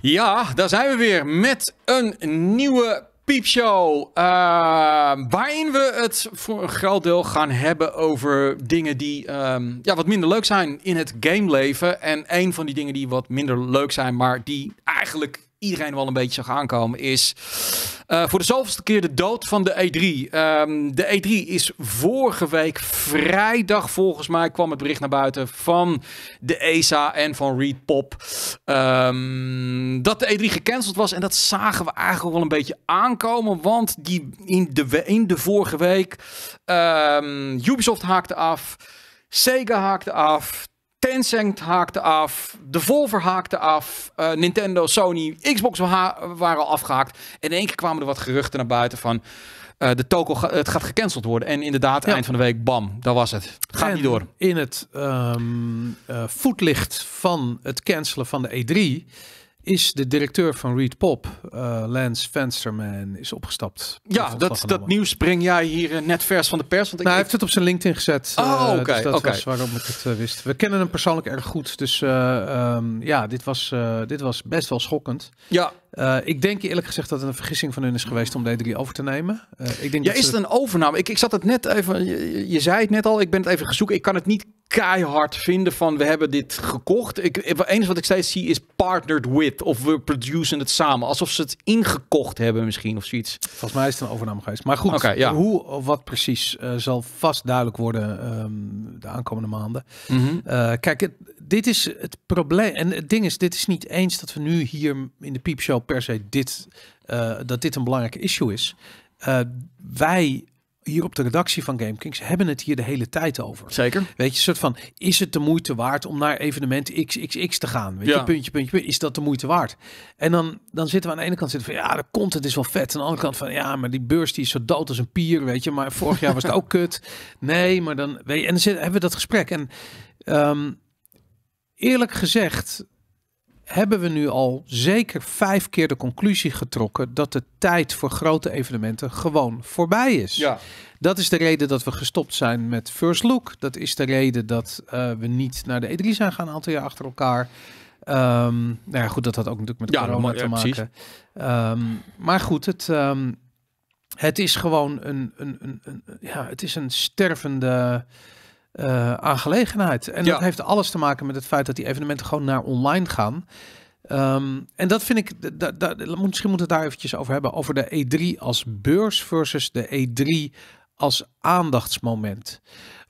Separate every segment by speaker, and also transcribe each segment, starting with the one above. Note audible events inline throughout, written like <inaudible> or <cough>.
Speaker 1: Ja, daar zijn we weer met een nieuwe piepshow. Eh, waarin we het voor een groot deel gaan hebben over dingen die ehm, ja, wat minder leuk zijn in het gameleven. En een van die dingen die wat minder leuk zijn, maar die eigenlijk iedereen wel een beetje zag aankomen, is eh, voor de zoveelste keer de dood van de E3. Ehm, de E3 is vorige week vrijdag volgens mij kwam het bericht naar buiten van de ESA en van Reed Pop ehm, dat de E3 gecanceld was. En dat zagen we eigenlijk wel een beetje aankomen, want die in de, in de vorige week ehm, Ubisoft haakte af. Sega haakte af. Tencent haakte af, de Volver haakte af, eh, Nintendo, Sony, Xbox waren al afgehaakt. En in één keer kwamen er wat geruchten naar buiten van eh, de toko het gaat gecanceld worden. En inderdaad, eind van de week, bam, dat was het.
Speaker 2: Gaat en niet door. In het ehm, eh, voetlicht van het cancelen van de E3 is de directeur van Reed Pop, uh, Lance Vensterman, is opgestapt.
Speaker 1: Ja, dat, dat nieuws breng jij hier eh, net vers van de pers. Want ik nou, hij heeft
Speaker 2: het op zijn LinkedIn gezet. Oh, eh, dus oké. dat okay. was waarom ik het wist. We kennen hem persoonlijk erg goed. Dus ehm, ja, dit was, dit was best wel schokkend. Ja. ik denk eerlijk gezegd dat het een vergissing van hun is geweest om D3 over te nemen. ik denk ja, is het
Speaker 1: een overname? Ik, ik zat het net even, je, je, zei het net al, ik ben het even gezoeken. Ik kan het niet keihard vinden van we hebben dit gekocht. Ik, het wat ik steeds zie is partnered with of we produceren het samen. Alsof ze het ingekocht hebben misschien of zoiets.
Speaker 2: Volgens mij is het een overname geweest. Maar goed, okay, ja. hoe of wat precies eh, zal vast duidelijk worden ehm, de aankomende maanden. Mhm. Eh, kijk, dit is het probleem. En het ding is, dit is niet eens dat we nu hier in de piepshow per se dit, eh, dat dit een belangrijk issue is. wij hier op de redactie van GameKings hebben het hier de hele tijd over. Zeker. Weet je, soort van, is het de moeite waard om naar evenement XXX te gaan? Weet ja. je, puntje, puntje, puntje, is dat de moeite waard? En dan, dan zitten we aan de ene kant zitten van, ja, de content is wel vet. Aan de andere kant van, ja, maar die beurs die is zo dood als een pier, weet je. Maar vorig jaar was het <laughs> ook kut. Nee, maar dan, weet je, en dan hebben we dat gesprek. En ehm, eerlijk gezegd, hebben we nu al zeker vijf keer de conclusie getrokken dat de tijd voor grote evenementen gewoon voorbij is. Ja. Dat is de reden dat we gestopt zijn met First Look. Dat is de reden dat eh, we niet naar de E3 zijn gaan een aantal jaar achter elkaar. Ehm, nou ja, goed, dat had ook natuurlijk met ja, corona te ja, maken. Ehm, maar goed, het, ehm, het is gewoon een, een, een, een, ja, het is een stervende eh, aangelegenheid. En dat heeft alles te maken met het feit dat die evenementen gewoon naar online gaan. Ehm, en dat vind ik, misschien moeten we het daar eventjes over hebben, over de E3 als beurs versus de E3 als aandachtsmoment.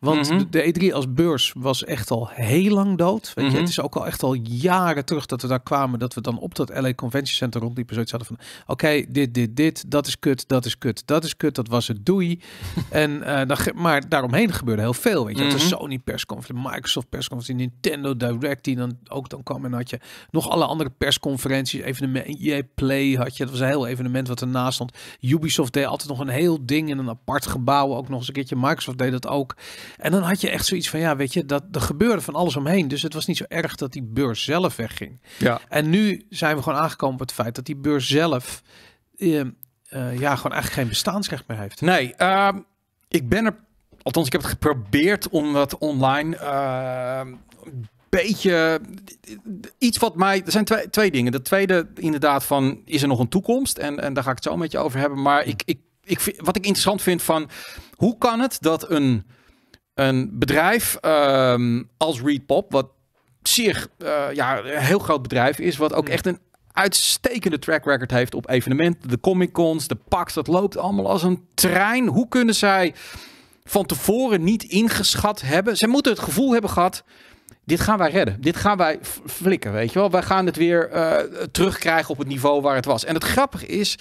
Speaker 2: Want mhm. de E3 e als beurs was echt al heel lang dood. Weet je? Mhm. Het is ook al echt al jaren terug dat we daar kwamen. Dat we dan op dat LA Convention Center rondliepen. Zoiets hadden van, oké, dit, dit, dit. Dat is kut, dat is kut, dat is kut. Dat was het, doei. <laughs> en, uh, dan, maar daaromheen gebeurde heel veel. Weet je? Mm -hmm. De Sony persconferentie, Microsoft persconferentie, Nintendo Direct. Die dan ook dan kwam en had je nog alle andere persconferenties. Evenement, Je Play had je. Dat was een heel evenement wat ernaast stond. Ubisoft deed altijd nog een heel ding in een apart gebouw. Ook nog eens een keertje. Microsoft deed dat ook. En dan had je echt zoiets van, ja, weet je, dat, er gebeurde van alles omheen. Dus het was niet zo erg dat die beurs zelf wegging. Ja. En nu zijn we gewoon aangekomen op het feit dat die beurs zelf, eh, eh, ja, gewoon eigenlijk geen bestaansrecht meer heeft.
Speaker 1: Nee, ehm, ik ben er, althans ik heb het geprobeerd om dat online ehm, beetje iets wat mij. Er zijn twee, twee dingen. De tweede, inderdaad, van is er nog een toekomst? En, en daar ga ik het zo met je over hebben. Maar ik, ik, ik, wat ik interessant vind van hoe kan het dat een, een bedrijf ehm, als Readpop, wat zeer eh, ja, een heel groot bedrijf is, wat ook mm. echt een uitstekende track record heeft op evenementen, de Comic Cons, de PAX, dat loopt allemaal als een trein. Hoe kunnen zij van tevoren niet ingeschat hebben? Zij moeten het gevoel hebben gehad dit gaan wij redden. Dit gaan wij flikken, weet je wel. Wij gaan het weer eh, terugkrijgen op het niveau waar het was. En het grappige is,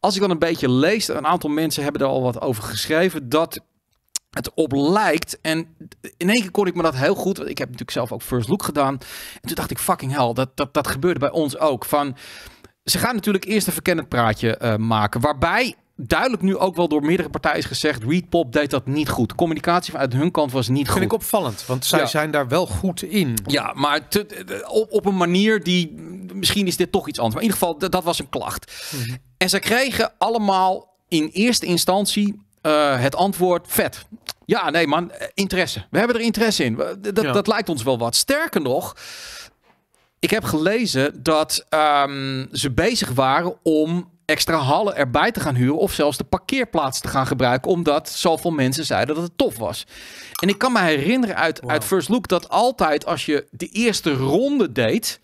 Speaker 1: als ik dan een beetje lees, een aantal mensen hebben er al wat over geschreven, dat het op lijkt. En in één keer kon ik me dat heel goed, want ik heb natuurlijk zelf ook first look gedaan. En toen dacht ik, fucking hell, dat, dat, dat gebeurde bij ons ook. Van, ze gaan natuurlijk eerst een verkennend praatje eh, maken, waarbij duidelijk nu ook wel door meerdere partijen is gezegd... Readpop deed dat niet goed. Communicatie vanuit hun kant was niet goed. vind ik
Speaker 2: opvallend, want zij zijn daar wel goed in.
Speaker 1: Ja, maar op, op een manier die... Misschien is dit toch iets anders. Maar in ieder geval, dat was een klacht. Mhm. En zij kregen allemaal in eerste instantie eh, het antwoord vet. Ja, nee man, eh, interesse. We hebben er interesse in. Dat, dat lijkt ons wel wat. Sterker nog, ik heb gelezen dat ehm, ze bezig waren om extra hallen erbij te gaan huren of zelfs de parkeerplaats te gaan gebruiken, omdat zoveel mensen zeiden dat het tof was. En ik kan me herinneren uit, uit First Look dat altijd als je de eerste ronde deed,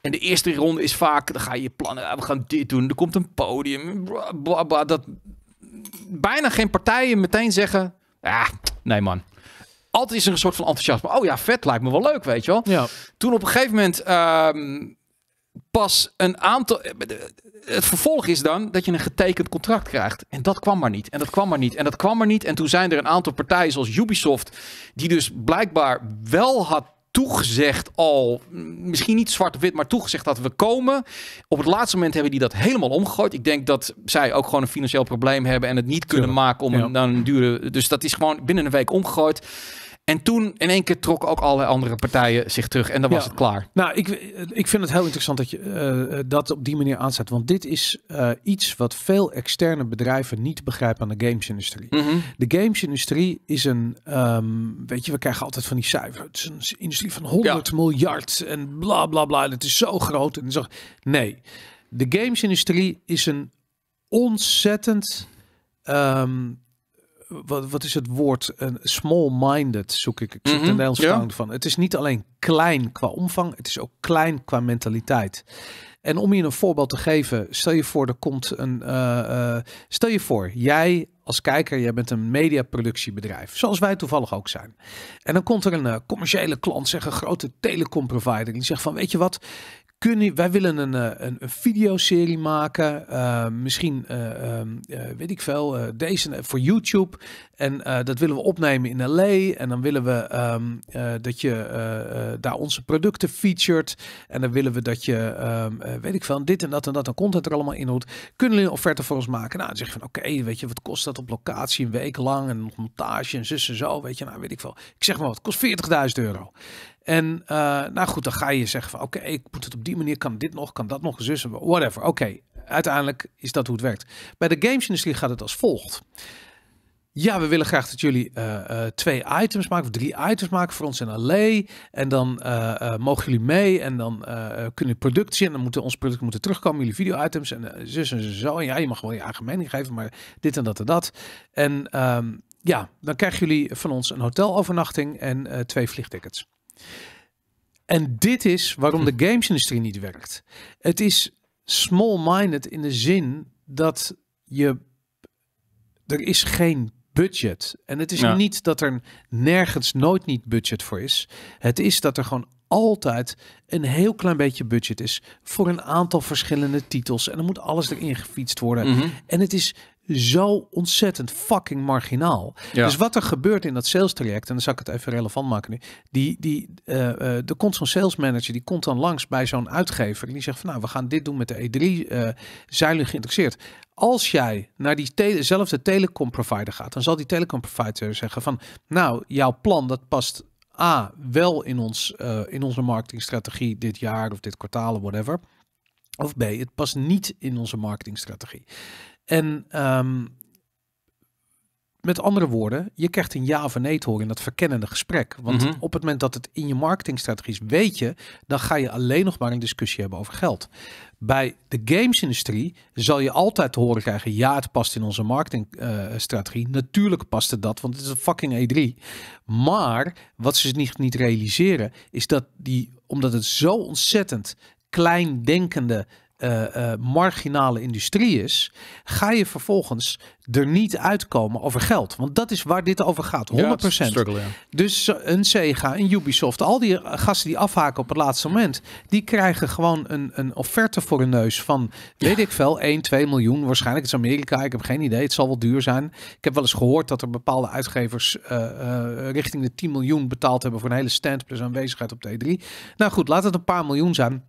Speaker 1: en de eerste ronde is vaak, dan ga je plannen, ah, we gaan dit doen, er komt een podium, bla, bla, bla, dat bijna geen partijen meteen zeggen, ah, nee man. Altijd is er een soort van enthousiasme. Oh ja, vet lijkt me wel leuk, weet je wel. Ja. Toen op een gegeven moment ehm, pas een aantal. Eh, het vervolg is dan dat je een getekend contract krijgt. En dat kwam maar niet. En dat kwam maar niet. En dat kwam maar niet. En toen zijn er een aantal partijen zoals Ubisoft, die dus blijkbaar wel had toegezegd al, mm, misschien niet zwart of wit, maar toegezegd dat we komen. Op het laatste moment hebben die dat helemaal omgegooid. Ik denk dat zij ook gewoon een financieel probleem hebben en het niet kunnen maken om dan een dure. Dus dat is gewoon binnen een week omgegooid. En toen in één keer trokken ook alle andere partijen zich terug en dan was het klaar.
Speaker 2: Nou, ik, ik vind het heel interessant dat je eh, eh, dat op die manier aanzet. Want dit is eh, iets wat veel externe bedrijven niet begrijpen aan de gamesindustrie. Mm De De gamesindustrie is een, ehm, weet je, we krijgen altijd van die cijfers. Het is een industrie van 100 miljard en bla bla bla. En het is zo groot. En zo... Nee, de gamesindustrie is een ontzettend... Ehm, wat, wat is het woord? Een small-minded zoek ik. Ik zit mm -hmm, van. Het is niet alleen klein qua omvang, het is ook klein qua mentaliteit. En om je een voorbeeld te geven, stel je voor, er komt een. Eh, eh, stel je voor, jij als kijker, jij bent een mediaproductiebedrijf, zoals wij toevallig ook zijn. En dan komt er een eh, commerciële klant, zeg een grote provider die zegt van, weet je wat, kunnen, wij willen een, eh, een, een videoserie maken. Eh, misschien, eh, ehm, weet ik veel, deze voor YouTube. En dat willen we opnemen in LA. En dan willen we ehm, dat je daar onze producten featured. En dan willen we dat je, ehm, weet ik veel, dit en dat en dat een content er allemaal in hoort. Kunnen jullie een offerte voor ons maken? Nou, dan zeg je van oké, weet je, wat kost dat op locatie een week lang? En montage en zus en zo, weet je, nou weet ik veel. Ik zeg maar wat, kost 40.000 euro. En eh, nou goed, dan ga je zeggen van oké, ik moet het op die manier, kan dit nog, kan dat nog, Zussen. whatever. Oké, uiteindelijk is dat hoe het werkt. Bij de gamesindustrie gaat het als volgt. Ja, we willen graag dat jullie eh, eh, twee items maken of drie items maken voor ons in LA. En dan mogen jullie mee en dan kunnen producten en dan moeten onze producten moeten terugkomen, jullie video-items en zus en zo. ja, je mag gewoon je eigen mening geven, maar dit en dat en dat. En ehm, ja, dan krijgen jullie van ons een hotelovernachting en twee vliegtickets. En dit is waarom de hm. gamesindustrie niet werkt. Het is small-minded in de zin dat je. Er is geen budget. En het is niet dat er nergens nooit niet budget voor is. Het is dat er gewoon altijd een heel klein beetje budget is voor een aantal verschillende titels. En dan moet alles erin gefietst worden. Mhm. En het is zo ontzettend fucking marginaal. Dus wat er gebeurt in dat sales traject, en dan zal ik het even relevant maken nu. Die, die, eh, eh, de komt zo'n sales manager, die komt dan langs bij zo'n uitgever. En die zegt van nou, we gaan dit doen met de E3. Eh, zijn jullie geïnteresseerd? Als jij naar diezelfde te telecomprovider gaat, dan zal die telecomprovider zeggen van nou, jouw plan dat past A, wel in, ons, in onze marketingstrategie dit jaar of dit kwartaal of whatever. Of B, het past niet in onze marketingstrategie. En ehm, met andere woorden, je krijgt een ja of een nee te horen in dat verkennende gesprek. Want mhm. op het moment dat het in je marketingstrategie is, weet je, dan ga je alleen nog maar een discussie hebben over geld. Bij de gamesindustrie zal je altijd te horen krijgen, ja, het past in onze marketingstrategie. Natuurlijk past het dat, want het is een fucking E3. Maar wat ze niet, niet realiseren, is dat die, omdat het zo ontzettend kleindenkende eh, eh, marginale industrie is, ga je vervolgens er niet uitkomen over geld. Want dat is waar dit over gaat, 100%. Dus eh, een Sega, een Ubisoft, al die gasten die afhaken op het laatste moment, die krijgen gewoon een, een offerte voor hun neus van, weet ik veel, 1, 2 miljoen. Waarschijnlijk is Amerika, ik heb geen idee, het zal wel duur zijn. Ik heb wel eens gehoord dat er bepaalde uitgevers richting de 10 miljoen betaald hebben voor een hele stand plus aanwezigheid op T3. E nou goed, laat het een paar miljoen zijn.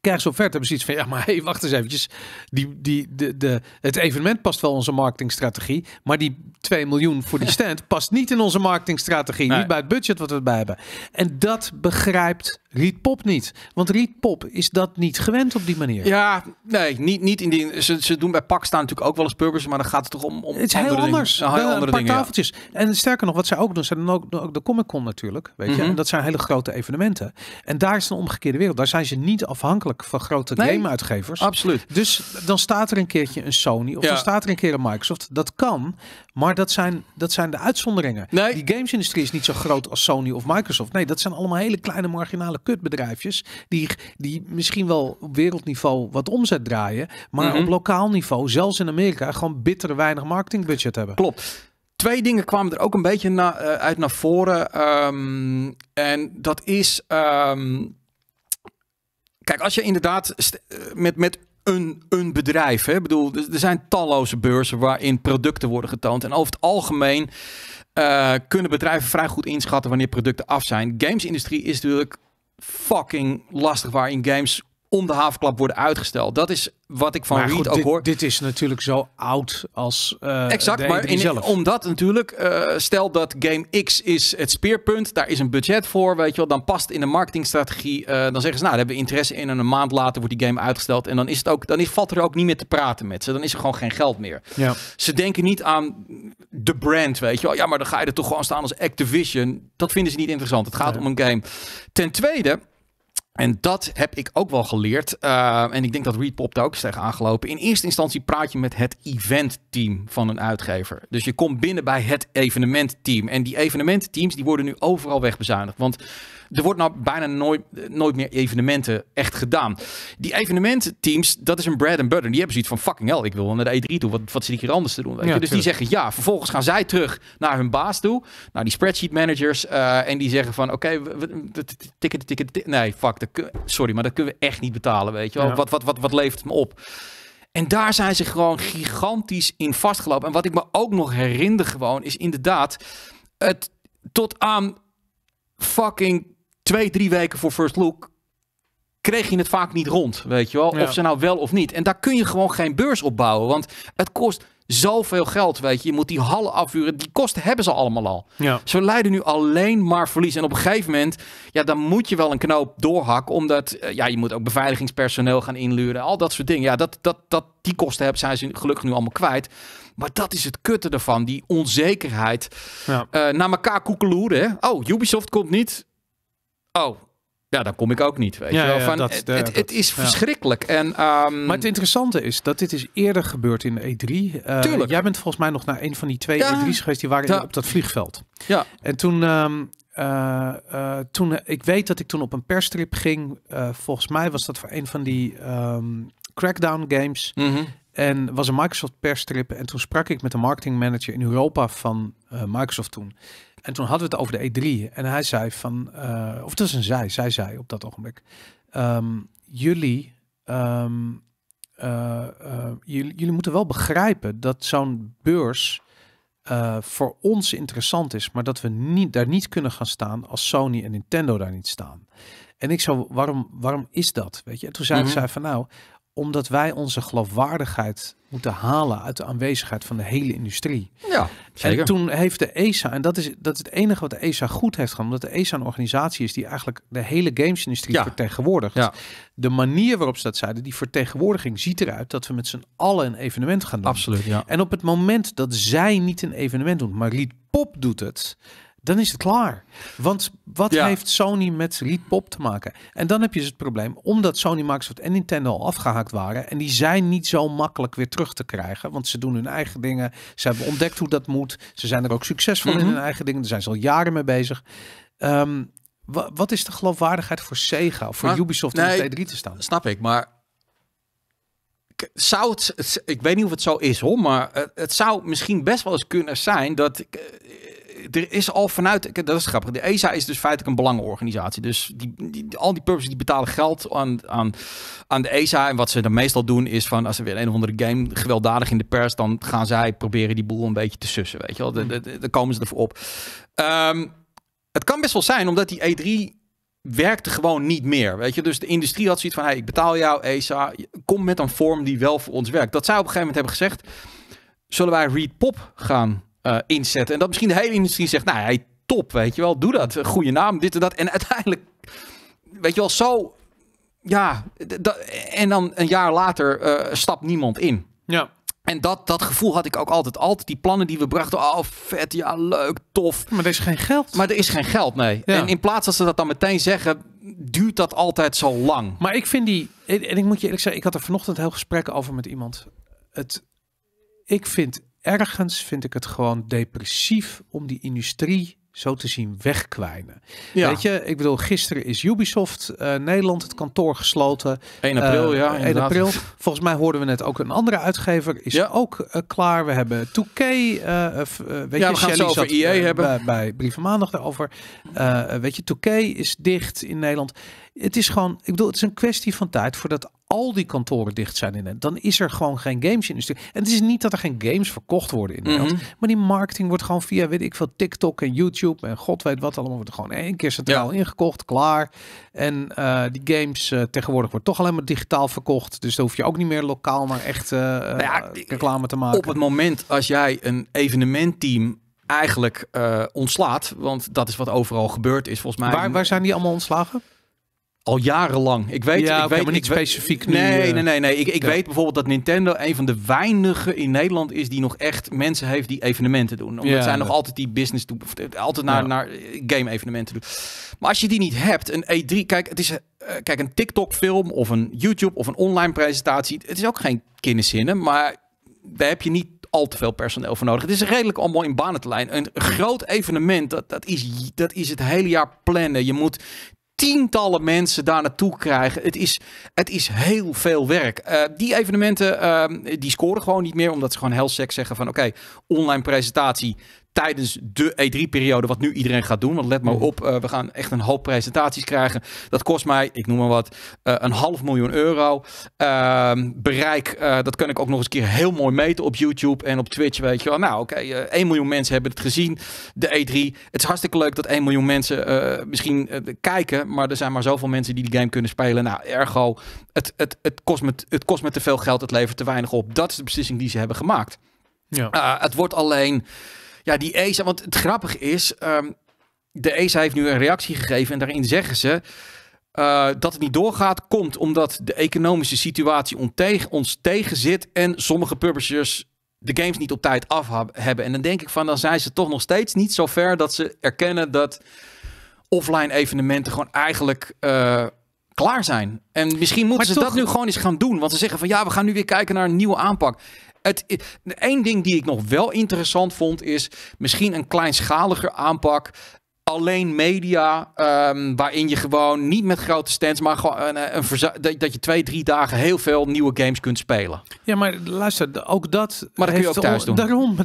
Speaker 2: Krijg, zo ver, Hebben ze iets van, ja, maar <laughs> hey, wacht eens eventjes. Die, die, de, de, het evenement past wel onze marketingstrategie. Maar die 2 miljoen voor die <laughs> stand past niet in onze marketingstrategie. Niet bij het budget wat we erbij hebben. En dat begrijpt Riet Pop niet. Want Riet Pop is dat niet gewend op die manier.
Speaker 1: Ja, nee, niet, niet in die. Ze, ze doen bij pak staan natuurlijk ook wel eens burgers, maar dan gaat het toch om. om het heel anders. Dingen, heel andere dingen, tafeltjes.
Speaker 2: En sterker nog, wat zij ook doen, zijn dan ook, de Comic Con natuurlijk. Weet je, mhm. en dat zijn hele grote evenementen. En daar is een omgekeerde wereld. Daar zijn ze niet afhankelijk van grote game-uitgevers. Absoluut. Dus dan staat er een keertje een Sony of dan staat er een keer een Microsoft. Dat kan, maar dat zijn, dat zijn de uitzonderingen. Die Die industrie is niet zo groot als Sony of Microsoft. Nee, dat zijn allemaal hele kleine marginale kutbedrijfjes. Die, die misschien wel op wereldniveau wat omzet draaien. Maar mhm. op lokaal niveau, zelfs in Amerika, gewoon bitter weinig marketingbudget hebben. Klopt. Twee dingen kwamen er ook een beetje na, eh, uit naar voren. Ehm,
Speaker 1: en dat is. Ehm, kijk, als je inderdaad eh, met, met een, een bedrijf. Hè? bedoel, er zijn talloze beurzen waarin producten worden getoond. En over het algemeen eh, kunnen bedrijven vrij goed inschatten wanneer producten af zijn. Games industrie is natuurlijk fucking lastig waar in games om de havenklap worden uitgesteld. Dat is wat ik van Reed ook hoor.
Speaker 2: Dit is natuurlijk zo oud als eh, exact. maar e in,
Speaker 1: omdat natuurlijk, eh, stel dat game X is het speerpunt, daar is een budget voor, weet je wel, dan past in de marketingstrategie. Eh, dan zeggen ze, nou, daar hebben interesse in en een maand later wordt die game uitgesteld en dan is het ook, dan is, valt er ook niet meer te praten met ze. Dan is er gewoon geen geld meer. Ja. Ze denken niet aan de brand, weet je wel. Ja, maar dan ga je er toch gewoon staan als Activision. Dat vinden ze niet interessant. Het gaat om een game. Ten tweede en dat heb ik ook wel geleerd. Eh, en ik denk dat Readpop daar ook is tegen aangelopen. In eerste instantie praat je met het eventteam van een uitgever. Dus je komt binnen bij het evenementteam. En die evenementteams die worden nu overal wegbezuinigd. Want er wordt nou bijna nooit, nooit meer evenementen echt gedaan. Die evenemententeams, dat is een bread and butter. Die hebben zoiets van fucking hell, ik wil naar de E3 toe. Wat, wat zit ik hier anders te doen? Weet je? Dus die zeggen ja. Vervolgens gaan zij terug naar hun baas toe. Naar die spreadsheet managers. Eh, en die zeggen van oké, ticket, ticket, Nee, fuck. Dat, sorry, maar dat kunnen we echt niet betalen, weet je wel. Wat, wat, wat, wat levert het me op? En daar zijn ze gewoon gigantisch in vastgelopen. En wat ik me ook nog herinner gewoon is inderdaad het tot aan fucking twee, drie weken voor First Look kreeg je het vaak niet rond, weet je wel. Of ze nou wel of niet. En daar kun je gewoon geen beurs op bouwen, want het kost zoveel geld, weet je. Je moet die hallen afvuren. Die kosten hebben ze allemaal al. Ze leiden nu alleen maar verlies. En op een gegeven moment, ja, dan moet je wel een knoop doorhakken. Omdat, eh, ja, je moet ook beveiligingspersoneel gaan inluren. Al dat soort dingen. Ja, dat, dat, dat, die kosten hebben, zijn ze gelukkig nu allemaal kwijt. Maar dat is het kutte ervan. Die onzekerheid. Ja. Eh, naar elkaar koekeloeren. Oh, Ubisoft komt niet oh, ja, dan kom ik ook niet. Weet je wel. Van, het, het, is verschrikkelijk. En, ehm, Maar het
Speaker 2: interessante is dat dit is eerder gebeurd in de E3. Eh, Tuurlijk. Jij bent volgens mij nog naar een van die twee E3's geweest. Die waren op dat vliegveld. Ja. En toen... Ehm, eh, eh, toen, ik weet dat ik toen op een perstrip ging. volgens mij was dat voor een van die ehm, Crackdown games. Mhm. En was een Microsoft perstrip. En toen sprak ik met de marketingmanager in Europa van Microsoft toen. En toen hadden we het over de E3. En hij zei van, eh, of het was een zij, zij zei op dat ogenblik. Ehm, jullie, ehm, eh, eh, jullie, moeten wel begrijpen dat zo'n beurs voor ons interessant is, maar dat we niet, daar niet kunnen gaan staan als Sony en Nintendo daar niet staan. En ik zou, waarom, waarom is dat? Weet je? En toen zei mm van nou, omdat wij onze geloofwaardigheid moeten halen uit de aanwezigheid van de hele industrie.
Speaker 1: Ja, En
Speaker 2: toen heeft de ESA, en dat is, dat is het enige wat de ESA goed heeft gedaan, omdat de ESA een organisatie is die eigenlijk de hele gamesindustrie ja. vertegenwoordigt. Ja. De manier waarop ze dat zeiden, die vertegenwoordiging ziet eruit dat we met z'n allen een evenement gaan doen. Absoluut, ja. En op het moment dat zij niet een evenement doen, maar Riet Pop doet het, dan is het klaar. Want wat heeft Sony met Pop te maken? En dan heb je dus het probleem, omdat Sony, Microsoft en Nintendo al afgehaakt waren, en die zijn niet zo makkelijk weer terug te krijgen, want ze doen hun eigen dingen, ze hebben ontdekt hoe dat moet, ze zijn er ook succesvol in mhm. hun eigen dingen, daar zijn ze al jaren mee bezig. Ehm, wat is de geloofwaardigheid voor Sega of voor ah, Ubisoft om nee,
Speaker 1: 3 te staan? Snap ik, maar zou het, ik weet niet of het zo is hoor, maar het, zou misschien best wel eens kunnen zijn dat eh, er is al vanuit, dat is grappig, de ESA is dus feitelijk een belangenorganisatie. Dus die, al die pubs die betalen geld aan, aan, aan de ESA. En wat ze dan meestal doen is van, als er weer een of andere game gewelddadig in de pers, dan gaan zij proberen die boel een beetje te sussen, weet je wel. Dan komen ze ervoor op. Ehm, het kan best wel zijn, omdat die E3 werkte gewoon niet meer. Weet je, dus de industrie had zoiets van: hey, ik betaal jou, ESA. Kom met een vorm die wel voor ons werkt. Dat zij op een gegeven moment hebben gezegd: zullen wij Read Pop gaan eh, inzetten. En dat misschien de hele industrie zegt, nou hij top, weet je wel, doe dat, goede naam, dit en dat. En uiteindelijk, weet je wel, zo, ja, en dan een jaar later eh, stapt niemand in. Ja. En dat, dat gevoel had ik ook altijd. Altijd die plannen die we brachten. Oh, vet, ja, leuk, tof. Maar er is geen geld. Maar er is geen geld, nee. En in plaats dat ze dat dan meteen zeggen, duurt dat altijd zo lang.
Speaker 2: Maar ik vind die... En ik moet je eerlijk zeggen, ik had er vanochtend heel gesprekken over met iemand. Het, ik vind ergens vind ik het gewoon depressief om die industrie zo te zien wegkwijnen. Ja. Weet je, ik bedoel, gisteren is Ubisoft eh, Nederland het kantoor gesloten. 1 april, eh, ja. 1 april. Volgens mij hoorden we net ook een andere uitgever is ja. ook eh, klaar. We hebben 2K. weet ja, je, we gaan over EA hebben. Bij, bij Brieven Maandag daarover. weet je, 2K is dicht in Nederland. Het is gewoon, ik bedoel, het is een kwestie van tijd voordat al die kantoren dicht zijn in Nederland, dan is er gewoon geen gamesindustrie. En het is niet dat er geen games verkocht worden in Nederland, mhm. maar die marketing wordt gewoon via, weet ik veel, TikTok en YouTube en god weet wat allemaal, wordt gewoon één keer centraal ingekocht, klaar. En eh, die games eh, tegenwoordig wordt toch alleen maar digitaal verkocht, dus dan hoef je ook niet meer lokaal maar echt eh, nou reclame te maken. Op het moment
Speaker 1: als jij een evenementteam eigenlijk ontslaat, want dat is wat overal gebeurd is volgens mij. Waar, waar zijn die allemaal ontslagen? al jarenlang. Ik weet, ja, ik weet niet specifiek. Nu, nee, eh, nee, nee, nee. Ik, ik weet bijvoorbeeld dat Nintendo een van de weinigen in Nederland is die nog echt mensen heeft die evenementen doen. Omdat ja, zijn nog altijd die business eh, altijd naar, naar eh, game-evenementen doen. Maar als je die niet hebt, een E3, kijk, het is kijk, een TikTok-film of een YouTube of een online presentatie. Het is ook geen kinderzinnen, maar daar heb je niet al te veel personeel voor nodig. Het is redelijk allemaal in banen te lijn. Een groot evenement, dat, dat, is, dat is het hele jaar plannen. Je moet tientallen mensen daar naartoe krijgen. Het is, het is heel veel werk. Eh, die evenementen ehm, die scoren gewoon niet meer, omdat ze gewoon heel sec zeggen van oké, online presentatie tijdens de E3-periode, wat nu iedereen gaat doen. Want let maar mhm. op, eh, we gaan echt een hoop presentaties krijgen. Dat kost mij, ik noem maar wat, eh, een half miljoen euro. Ehm, bereik, eh, dat kan ik ook nog eens een keer heel mooi meten op YouTube en op Twitch. Weet je wel, nou oké, 1 miljoen mensen hebben het gezien, de E3. Het is hartstikke leuk dat 1 miljoen mensen misschien kijken, maar er zijn maar zoveel mensen die die game kunnen spelen. Nou, ergo, het, het, het, kost me, het kost me te veel geld, het levert te weinig op. Dat is de beslissing die ze hebben gemaakt. Ja. het wordt alleen ja, die ESA, want het grappige is, ehm, de ESA heeft nu een reactie gegeven en daarin zeggen ze eh, dat het niet doorgaat, komt omdat de economische situatie onttegen ons tegenzit en sommige publishers de games niet op tijd af hebben. En dan denk ik van, dan zijn ze toch nog steeds niet zo ver dat ze erkennen dat offline evenementen gewoon eigenlijk eh, klaar zijn. En misschien moeten ze dat nu gewoon eens gaan doen. Want ze zeggen van ja, we gaan nu weer kijken naar een nieuwe aanpak. Het, één ding die ik nog wel interessant vond is misschien een kleinschaliger aanpak alleen media, ehm, waarin je gewoon niet met grote stands, maar gewoon een, eh, een dat, je twee, drie dagen heel veel nieuwe games kunt spelen.
Speaker 2: Ja, maar luister, ook dat. Maar dat kun je ook thuis doen. Daarom, <laughs>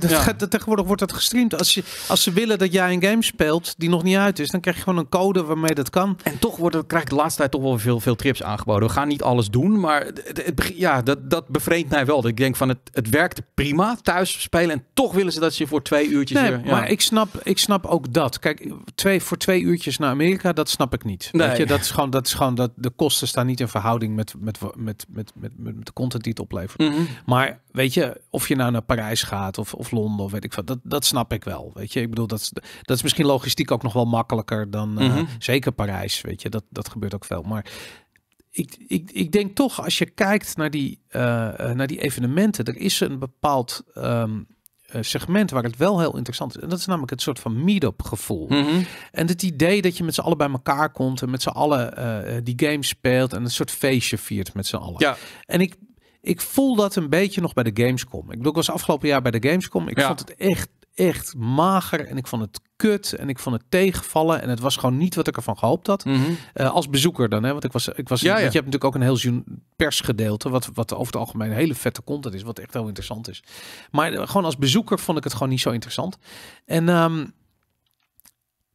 Speaker 2: tegenwoordig wordt dat gestreamd. Als, je, als ze willen dat jij een game speelt die nog niet uit is, dan krijg je gewoon een code waarmee dat kan. En
Speaker 1: toch wordt, het, krijg ik de laatste tijd toch wel veel, veel trips aangeboden. We gaan niet alles doen, maar het, ja, dat, dat bevreemdt mij wel. ik denk van het, het werkt prima thuis spelen en toch willen ze dat ze voor twee uurtjes. Nee, ja. Maar ik
Speaker 2: snap, ik snap ook dat. Kijk, twee, voor twee uurtjes naar Amerika, dat snap ik niet. Nee. je, dat is gewoon, dat is gewoon dat de kosten staan niet in verhouding met, met, met, met, met, de content die het oplevert. Mhm. Maar weet je, of je nou naar Parijs gaat of, of Londen of weet ik wat, dat, dat snap ik wel. Weet je, ik bedoel, dat is, dat is misschien logistiek ook nog wel makkelijker dan eh, mhm. zeker Parijs. Weet je, dat, dat gebeurt ook veel. Maar ik, ik, ik denk toch, als je kijkt naar die, uh, naar die evenementen, er is een bepaald. Ehm, eh, segment waar het wel heel interessant is. En dat is namelijk het soort van meet-up gevoel. Mhm. En het idee dat je met z'n allen bij elkaar komt en met z'n allen eh, die game speelt en een soort feestje viert met z'n allen. Ja. En ik, ik voel dat een beetje nog bij de Gamescom. Ik bedoel, ik was afgelopen jaar bij de Gamescom. Ik vond het echt echt mager en ik vond het kut en ik vond het tegenvallen en het was gewoon niet wat ik ervan gehoopt had. Mhm. Eh, als bezoeker dan, hè, want ik was, ik was, ja, je hebt natuurlijk ook een heel persgedeelte wat, wat over het algemeen hele vette content is, wat echt heel interessant is. Maar eh, gewoon als bezoeker vond ik het gewoon niet zo interessant. En um,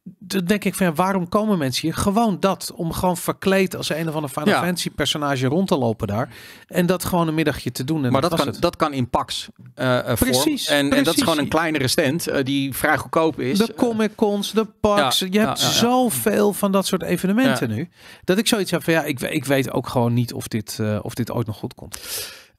Speaker 2: dan denk ik van ja, waarom komen mensen hier? Gewoon dat, om gewoon verkleed als een of andere Final Fantasy personage rond te lopen daar. En dat gewoon een middagje te doen. En maar dat, kan, dat kan in pax uh, eh, eh, en, en, dat is gewoon een
Speaker 1: kleinere stand eh, die vrij goedkoop is. De
Speaker 2: Comic Cons, de pax je hebt zoveel van dat soort evenementen nu. Dat ik zoiets heb van ja, ik, ik weet ook gewoon niet of dit, of dit ooit nog goed komt.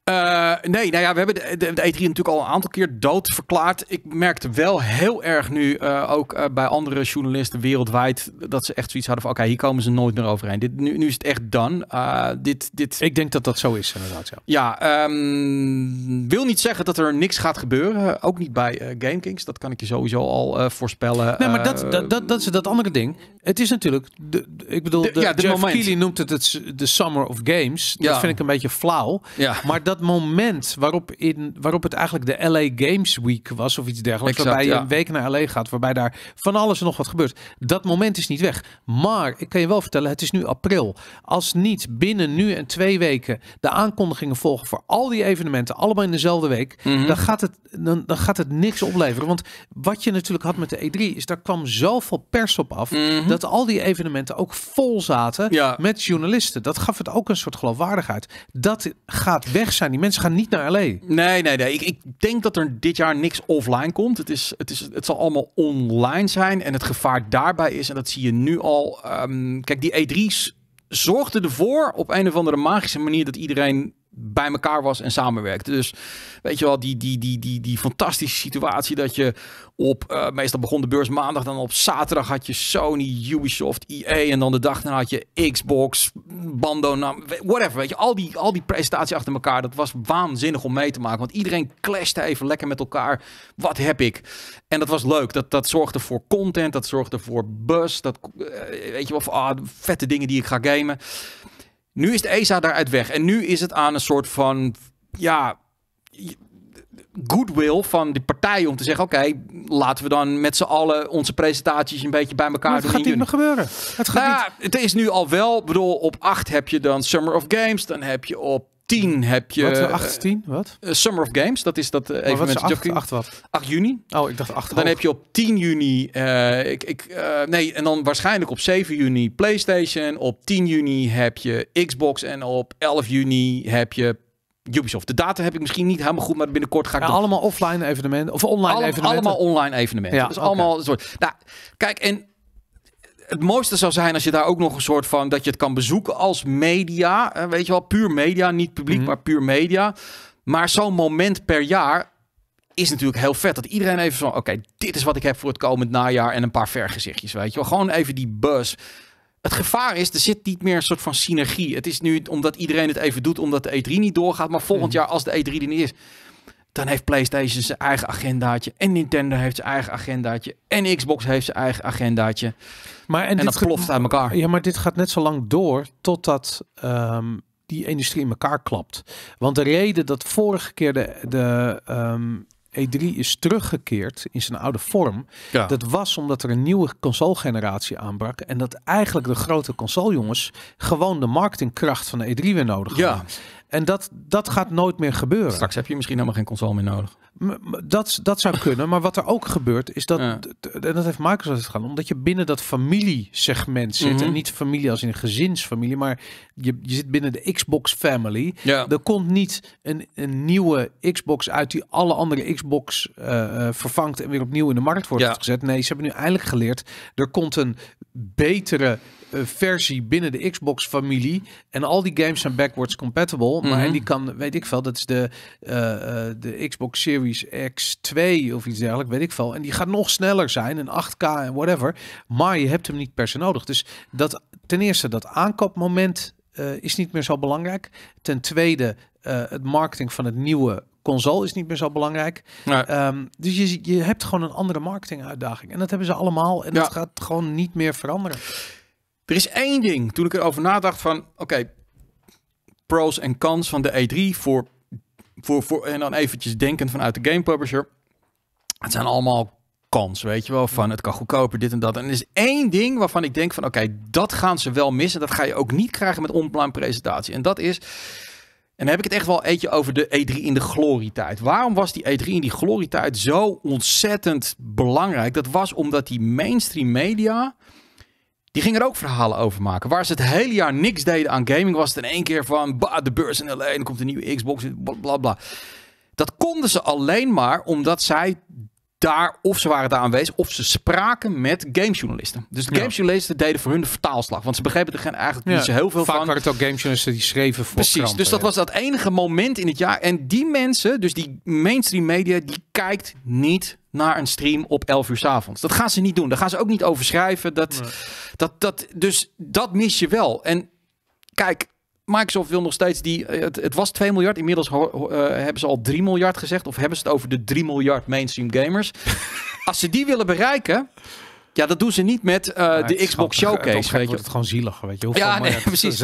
Speaker 1: Eh, nee, nou ja, we hebben de, E3 e natuurlijk al een aantal keer doodverklaard. Ik merkte wel heel erg nu, eh, ook eh, bij andere journalisten wereldwijd, dat ze echt zoiets hadden van, oké, hier komen ze nooit meer overheen. Dit, nu, nu is het echt done. dit, dit... Ik denk dat dat zo is, inderdaad. Ja, ja ehm, wil niet zeggen dat er niks gaat gebeuren. Ook niet bij GameKings, dat kan ik je sowieso al voorspellen. Nee, maar dat, dat,
Speaker 2: dat, dat, andere
Speaker 1: ding. Het is natuurlijk,
Speaker 2: de, ik bedoel, de, ja, noemt het, het de Summer of Games. Dat vind ik een beetje flauw. Ja. Maar dat moment waarop, in, waarop het eigenlijk de LA Games Week was of iets dergelijks. waarbij je een week naar LA gaat, waarbij daar van alles en nog wat gebeurt. Dat moment is niet weg. Maar ik kan je wel vertellen, het is nu april. Als niet binnen nu en twee weken de aankondigingen volgen voor al die evenementen, allemaal in dezelfde week, mhm. dan, gaat het, dan, dan gaat het niks opleveren. Want wat je natuurlijk had met de E3 is, daar kwam zoveel pers op af, mhm. dat al die evenementen ook vol zaten ja. met journalisten. Dat gaf het ook een soort geloofwaardigheid. Dat gaat weg die mensen gaan niet naar LA. Nee, nee, nee. Ik, ik denk dat er dit jaar niks offline komt.
Speaker 1: Het, is, het, is, het zal allemaal online zijn. En het gevaar daarbij is, en dat zie je nu al. Ehm, kijk, die E3's zorgden ervoor op een of andere magische manier dat iedereen bij elkaar was en samenwerkte. Dus weet je wel, die, die, die, die, die fantastische situatie dat je op, eh, meestal begon de beurs maandag, dan op zaterdag had je Sony, Ubisoft, EA en dan de dag daarna had je Xbox, Bando, nou, whatever. Weet je, al die, al die presentaties achter elkaar, dat was waanzinnig om mee te maken. Want iedereen clashte even lekker met elkaar. Wat heb ik? En dat was leuk. Dat, dat zorgde voor content, dat zorgde voor buzz, dat, eh, weet je wel, voor, ah, vette dingen die ik ga gamen. Nu is de ESA daaruit weg. En nu is het aan een soort van. Ja. Goodwill van die partijen om te zeggen: Oké, laten we dan met z'n allen onze presentaties een beetje bij elkaar maar het doen. gaat niet meer
Speaker 2: gebeuren. Het gaat
Speaker 1: nou niet. Het is nu al wel, bedoel, op 8 heb je dan Summer of Games. Dan heb je op 10 heb je... Wat, 8, eh, 10? Wat? Eh, Summer of Games, dat is dat uh, evenement. Wat 8, 8 juni. Oh,
Speaker 2: ik dacht 8 Dan heb
Speaker 1: je op 10 juni... Uh, ik, ik, nee, en dan waarschijnlijk op 7 juni PlayStation. Op 10 juni heb je Xbox. En op 11 juni heb je Ubisoft. De data heb ik misschien niet helemaal goed, maar binnenkort ga ik. Ja, allemaal
Speaker 2: offline evenementen of online Allem, evenementen. Allemaal
Speaker 1: online evenementen. Ja, dus okay. allemaal soort. Nou, kijk en het mooiste zou zijn als je daar ook nog een soort van dat je het kan bezoeken als media. Eh, weet je wel, puur media, niet publiek, mhm. maar puur media. Maar zo'n moment per jaar is natuurlijk heel vet. Dat iedereen even zo, oké, dit is wat ik heb voor het komend najaar en een paar vergezichtjes, weet je wel. Gewoon even die buzz. Het gevaar is, er zit niet meer een soort van synergie. Het is nu omdat iedereen het even doet, omdat de E3 niet doorgaat. Maar volgend mhm. jaar, als de E3 er niet is, dan heeft PlayStation zijn eigen agendaatje. En Nintendo heeft zijn eigen agendaatje. En Xbox heeft zijn eigen agendaatje. Maar, en, en dat ploft uit elkaar. Ja,
Speaker 2: maar dit gaat net zo lang door totdat um, die industrie in elkaar klapt. Want de reden dat vorige keer de, E3 ehm, e is teruggekeerd in zijn oude vorm. Ja. Dat was omdat er een nieuwe console-generatie aanbrak. En dat eigenlijk de grote console-jongens gewoon de marketingkracht van de E3 weer nodig hadden. Ja. En dat, dat gaat nooit meer gebeuren. Straks heb je misschien helemaal geen console meer nodig. Dat, dat zou kunnen, maar wat er ook gebeurt is dat, en dat heeft Microsoft het gedaan, omdat je binnen dat familiesegment zit. Mhm. En niet familie als in een gezinsfamilie, maar je, je zit binnen de Xbox family. Ja. Er komt niet een, een nieuwe Xbox uit die alle andere Xbox eh, eh, vervangt en weer opnieuw in de markt wordt gezet. Nee, ze hebben nu eindelijk geleerd, er komt een betere eh, versie binnen de Xbox-familie. En al die games zijn backwards compatible. Maar mhm. die kan, weet ik veel, dat is de, eh, eh, de Xbox Series X2 of iets dergelijks, weet ik veel. En die gaat nog sneller zijn, en 8K en whatever. Maar je hebt hem niet per se nodig. Dus dat, ten eerste, dat aankoopmoment is niet meer zo belangrijk. Ten tweede, uh, het marketing van het nieuwe console is niet meer zo belangrijk. Nee. Ehm, dus je, je hebt gewoon een andere marketinguitdaging. En dat hebben ze allemaal. En dat gaat gewoon niet meer veranderen.
Speaker 1: Er is één ding, toen ik erover nadacht van, oké, pros en cons van de E3 voor, voor, voor, en dan eventjes denken vanuit de game publisher. Het zijn allemaal kans, weet je wel. Van het kan goedkoper, dit en dat. En er is één ding waarvan ik denk van oké, dat gaan ze wel missen. Dat ga je ook niet krijgen met online presentatie. En dat is, en dan heb ik het echt wel eentje over de E3 in de glorietijd. Waarom was die E3 in die glorietijd zo ontzettend belangrijk? Dat was omdat die mainstream media die ging er ook verhalen over maken. Waar ze het hele jaar niks deden aan gaming, was het in één keer van bah, de beurs in LA komt een nieuwe Xbox, bla bla bla. Dat konden ze alleen maar omdat zij daar, of ze waren daar aanwezig, of ze spraken met gamejournalisten. Dus de gamejournalisten deden voor hun de vertaalslag.
Speaker 2: Want ze begrepen er eigenlijk niet zo heel veel Vaak van. Vaak waren het ook gamejournalisten die schreven voor Precies, dus dat
Speaker 1: was dat enige moment in het jaar. En die mensen, dus die mainstream media, die kijkt niet naar een stream op 11 uur s avonds. Dat gaan ze niet doen. Daar gaan ze ook niet over schrijven. Dat, dat, dat, dus dat mis je wel. En kijk, Microsoft wil nog steeds die. Eh, het, het was 2 miljard. Inmiddels eh, hebben ze al 3 miljard gezegd. Of hebben ze het over de 3 miljard mainstream gamers. <laughs> Als ze die willen bereiken. Ja, dat doen ze niet met eh, de Xbox Showcase. Weet je. wordt het
Speaker 2: gewoon zielig, weet je. ja, precies.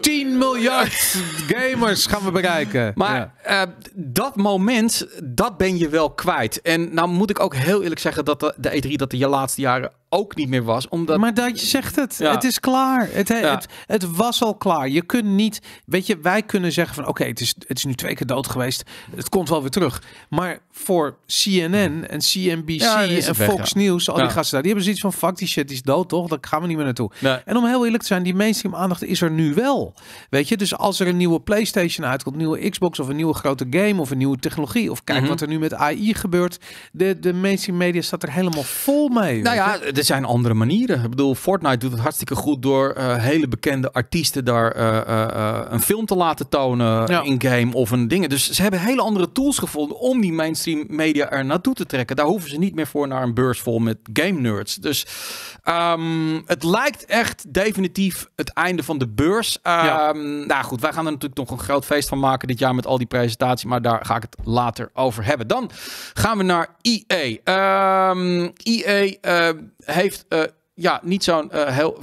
Speaker 1: 10 miljard gamers gaan we bereiken. Maar dat moment, dat ben je wel kwijt. En nou moet ik ook heel eerlijk zeggen dat de, E3 e dat de laatste jaren ook niet meer was. Omdat... Maar dat je zegt het. Het is
Speaker 2: klaar. Het, het, het, was al klaar. Je kunt niet. Weet je, wij kunnen zeggen van oké, het, is, het is nu twee keer dood geweest. Het komt wel weer terug. Maar voor CNN en CNBC en Fox News, al die gasten daar, die hebben zoiets van fuck die shit is dood, toch? Daar gaan we niet meer naartoe. En om heel eerlijk te zijn, die mainstream aandacht is er nu wel. Weet je, dus als er een nieuwe PlayStation uitkomt, een nieuwe Xbox of een nieuwe grote game of een nieuwe technologie. Of kijk mhm. wat er nu met AI gebeurt. De, de mainstream media staat er helemaal vol mee. Nou ja, er zijn andere manieren. Ik bedoel, Fortnite doet het
Speaker 1: hartstikke goed door eh, hele bekende artiesten daar eh, eh, een film te laten tonen in game of een dingen. Dus ze hebben hele andere tools gevonden om die mainstream media er naartoe te trekken. Daar hoeven ze niet meer voor naar een beurs vol met game nerds. Dus ehm, het lijkt echt definitief het einde van de beurs. Ehm, nou goed, wij gaan er natuurlijk nog een groot feest van maken dit jaar met al die presentaties, maar daar ga ik het later over hebben. Dan gaan we naar EA. IE ehm, heeft eh, ja, niet zo'n eh, heel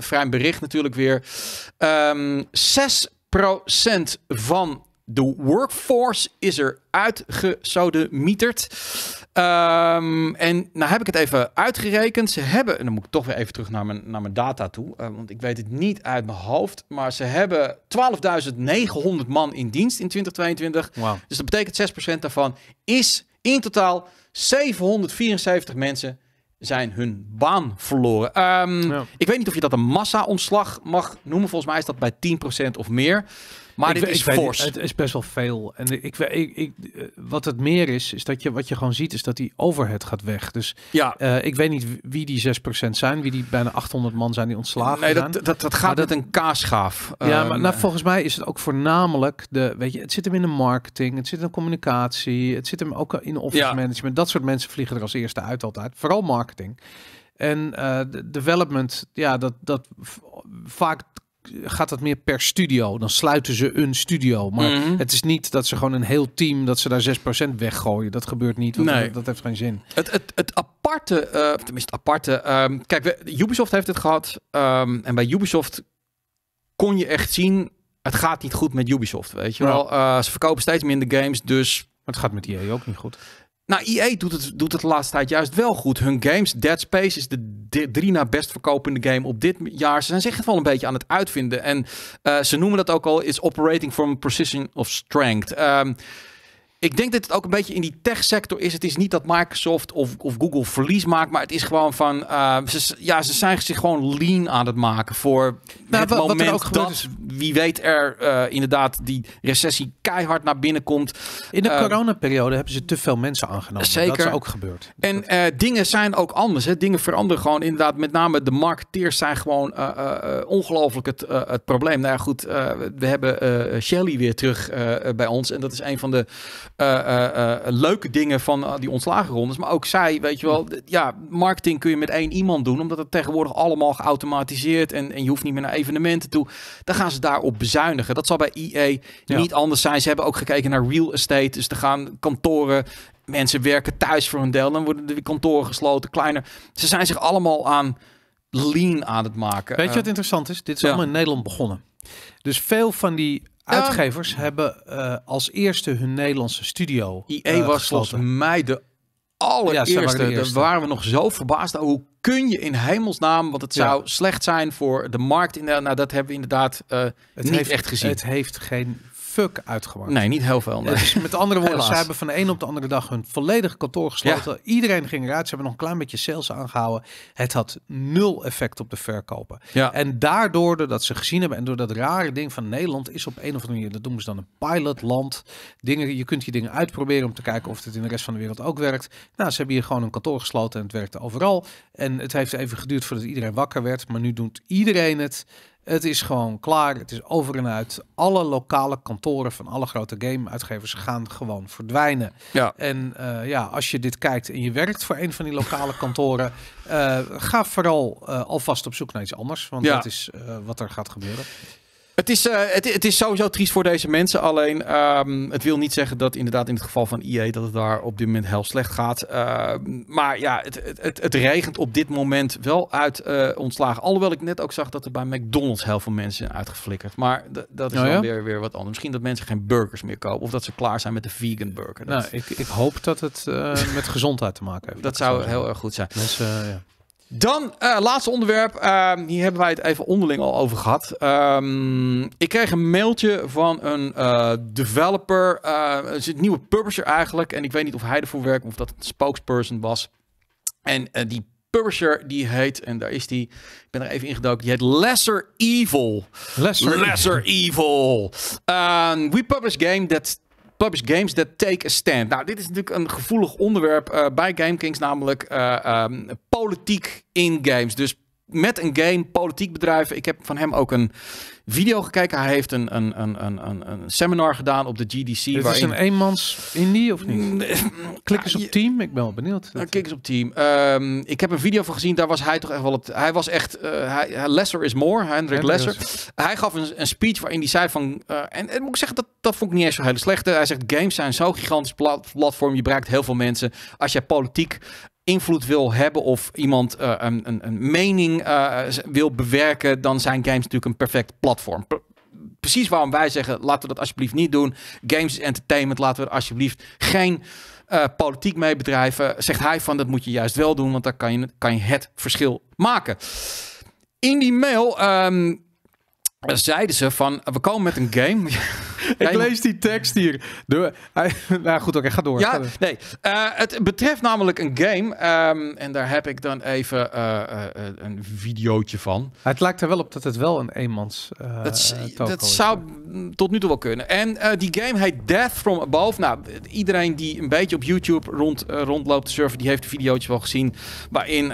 Speaker 1: vrij eh, bericht natuurlijk weer. Um, ehm, 6% van de workforce is er uitgesodemieterd. Um, en nou heb ik het even uitgerekend. Ze hebben, en dan moet ik toch weer even terug naar mijn, naar mijn data toe, want ik weet het niet uit mijn hoofd. Maar ze hebben 12.900 man in dienst in 2022. Dus dat betekent 6% daarvan is in totaal 774 mensen zijn hun baan verloren. Ehm, ik weet niet of je dat een massa-ontslag mag noemen. Volgens mij is dat bij 10% of meer. Maar dit is fors. Het is
Speaker 2: best wel veel. En ik, ik, wat het meer is, is dat je wat je gewoon ziet, is dat die overhead gaat weg. Dus ja. Eh, ik weet niet wie die 6% zijn, wie die bijna 800 man zijn die ontslagen nee, dat, dat,
Speaker 1: dat, gaat met een kaasgaaf. Ja, maar ehm, nou, volgens
Speaker 2: mij is het ook voornamelijk de, weet je, het zit hem in de marketing, het zit in de communicatie, het zit hem ook in office management. Dat soort mensen vliegen er als eerste uit altijd. Vooral marketing. En eh, de development, ja, dat, dat vaak gaat dat meer per studio. Dan sluiten ze een studio. Maar mhm. het is niet dat ze gewoon een heel team, dat ze daar 6% weggooien. Dat gebeurt niet, want nee. dat, heeft geen zin. Het, het,
Speaker 1: het aparte, uh, tenminste aparte. Ehm, kijk, Ubisoft heeft het gehad. Ehm, en bij Ubisoft kon je echt zien, het gaat niet goed met Ubisoft, weet je wel. Eh, ze verkopen steeds minder games, dus... het gaat met EA ook niet goed. Nou, EA doet het, doet het de laatste tijd juist wel goed. Hun games, Dead Space is de, drie na best verkopende game op dit jaar. Ze zijn zich het wel een beetje aan het uitvinden. En eh, ze noemen dat ook al, is operating from a position of strength. Um, ik denk dat het ook een beetje in die techsector is. Het is niet dat Microsoft of, of Google verlies maakt, maar het is gewoon van. Eh, ja, ze zijn zich gewoon
Speaker 2: lean aan het maken voor nou, het moment ook dat, is.
Speaker 1: wie weet, er eh, inderdaad die recessie keihard naar binnen komt. In de eh,
Speaker 2: coronaperiode hebben ze te veel mensen aangenomen. Zeker. Dat is ook gebeurd.
Speaker 1: En dingen zijn ook anders. Hè. Dingen veranderen gewoon inderdaad. Met name de marketeers zijn gewoon ongelooflijk het, het probleem. Nou ja, goed, we hebben Shelly weer terug bij ons. En dat is een van de eh, eh, eh, leuke dingen van die ontslagen rondes. Maar ook zij, weet je wel, ja, marketing kun je met één iemand doen, omdat het tegenwoordig allemaal geautomatiseerd en, en je hoeft niet meer naar evenementen toe. Dan gaan ze daarop bezuinigen. Dat zal bij EA niet anders zijn. Ze hebben ook gekeken naar real estate, dus er gaan kantoren mensen werken thuis voor hun deel. Dan worden de kantoren gesloten, kleiner. Ze zijn zich allemaal aan lean aan het maken.
Speaker 2: Weet je wat interessant is? Dit is allemaal in Nederland begonnen. Dus veel van die uitgevers hebben eh, als eerste hun Nederlandse studio. IE eh, was volgens mij de
Speaker 1: allereerste. Ja, waren Daar waren we nog zo verbaasd Hoe kun je in hemelsnaam, want het zou slecht zijn voor de markt. In nou, dat hebben we inderdaad eh, het niet heeft, echt gezien. Het heeft geen
Speaker 2: fuck uitgewankt. Nee, niet heel veel. Dus met andere woorden, ze hebben van de een op de andere dag hun volledige kantoor gesloten. Iedereen ging eruit. Ze hebben nog een klein beetje sales aangehouden. Het had nul effect op de verkopen. Ja. En daardoor, doordat ze gezien hebben en door dat rare ding van Nederland, is op een of andere manier, dat doen ze dan een pilotland. Dingen, je kunt je dingen uitproberen om te kijken of het in de rest van de wereld ook werkt. Nou, ze hebben hier gewoon een kantoor gesloten en het werkte overal. En het heeft even geduurd voordat iedereen wakker werd. Maar nu doet iedereen het. Het is gewoon klaar. Het is over en uit. Alle lokale kantoren van alle grote game-uitgevers gaan gewoon verdwijnen. Ja. En eh, ja, als je dit kijkt en je werkt voor een van die lokale kantoren, eh, ga vooral eh, alvast op zoek naar iets anders. Want dat is wat er gaat gebeuren. Het is, eh,
Speaker 1: het, het, is sowieso triest voor deze mensen. Alleen, ehm, het wil niet zeggen dat inderdaad in het geval van IE dat het daar op dit moment heel slecht gaat. Ehm, maar ja, het, het, het, regent op dit moment wel uit eh, ontslagen. Alhoewel ik net ook zag dat er bij McDonald's heel veel mensen zijn uitgeflikkerd. Maar dat is nou weer, weer wat anders. Misschien dat mensen geen burgers meer kopen. Of dat ze klaar zijn met de vegan burger. Dat... Nou, ik, ik hoop
Speaker 2: dat het eh, met gezondheid te maken heeft. Dat, zou heel
Speaker 1: erg goed zijn. Dus, ja. Dan, eh, laatste onderwerp. Ehm, hier hebben wij het even onderling al over gehad. Ehm, ik kreeg een mailtje van een uh, developer. Eh, een nieuwe publisher eigenlijk. En ik weet niet of hij ervoor werkt of dat een spokesperson was. En die publisher die heet, en daar is die, ik ben er even ingedoken, die heet Lesser Evil. Lesser, Evil. Ehm, we publish game that Publish games that take a stand. Nou, dit is natuurlijk een gevoelig onderwerp uh, bij GameKings, namelijk eh, ehm, politiek in games. Dus met een game politiek bedrijven. Ik heb van hem ook een video gekeken. Hij heeft een, een, een, een, een seminar gedaan op de GDC. Dit waarin... is een eenmans
Speaker 2: indie of niet? Mm, klik eens op Team, ik ben wel benieuwd.
Speaker 1: Nou, klik eens op Team. Ehm, ik heb een video van gezien, daar was hij toch echt wel op... Hij was echt... Eh, hij, lesser is more, Hendrik Lesser. Hij gaf een, een speech waarin hij zei van... Eh, en, moet ik zeggen, dat, dat vond ik niet eens zo heel slecht. Hij zegt, games zijn zo gigantisch platform. Je bereikt heel veel mensen. Als jij politiek invloed wil hebben of iemand eh, een, een, een, mening eh, wil bewerken, dan zijn games natuurlijk een perfect platform. precies waarom wij zeggen: laten we dat alsjeblieft niet doen. Games entertainment, laten we er alsjeblieft geen eh, politiek mee bedrijven. Zegt hij van dat moet je juist wel doen, want dan kan je, kan je het verschil maken. In die mail ehm, zeiden ze van we komen met een game. <laughs> ik lees
Speaker 2: die tekst hier. De, nou goed, oké, ga door. Ja,
Speaker 1: nee. Eh, het betreft namelijk een game. Ehm, en daar heb ik dan even eh, eh, een videootje van.
Speaker 2: Het lijkt er wel op dat het wel een eenmans Dat, dat
Speaker 1: zou tot nu toe wel kunnen. En die game heet Death From Above. Nou, iedereen die een beetje op YouTube rond, rondloopt te surfen, die heeft de videootje wel gezien. Waarin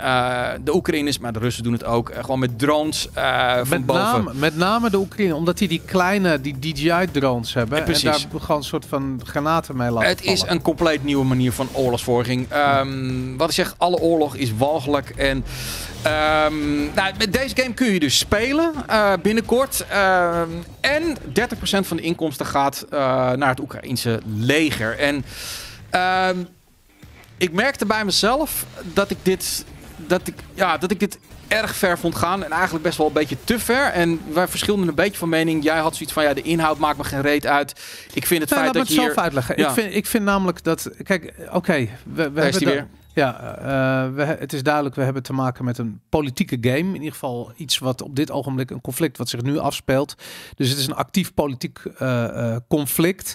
Speaker 1: de Oekraïners, maar de Russen doen het ook, gewoon met drones met van boven. Name,
Speaker 2: met name de Oekraïne, omdat hij die, die kleine, die dji drones drones hebben. En, daar gewoon een soort van granaten mee laten Het is
Speaker 1: een compleet nieuwe manier van oorlogsvorging. Ehm, wat ik zeg, alle oorlog is walgelijk. En ehm, nou, met deze game kun je dus spelen eh, binnenkort. Ehm, en 30% van de inkomsten gaat eh, naar het Oekraïense leger. En ik merkte bij mezelf dat ik dit... Dat ik, ja, dat ik dit erg ver vond gaan. En eigenlijk best wel een beetje te ver. En wij verschilden een beetje van mening. Jij had zoiets van, ja, de inhoud maakt me geen reet uit. Ik vind het nou, feit dat je zelf uitleggen. Ik, vind,
Speaker 2: ik vind namelijk dat... Kijk, oké. we, we hebben weer. Ja, eh, we, het is duidelijk, we hebben te maken met een politieke game. In ieder geval iets wat op dit ogenblik een conflict wat zich nu afspeelt. Dus het is een actief politiek eh, eh, conflict.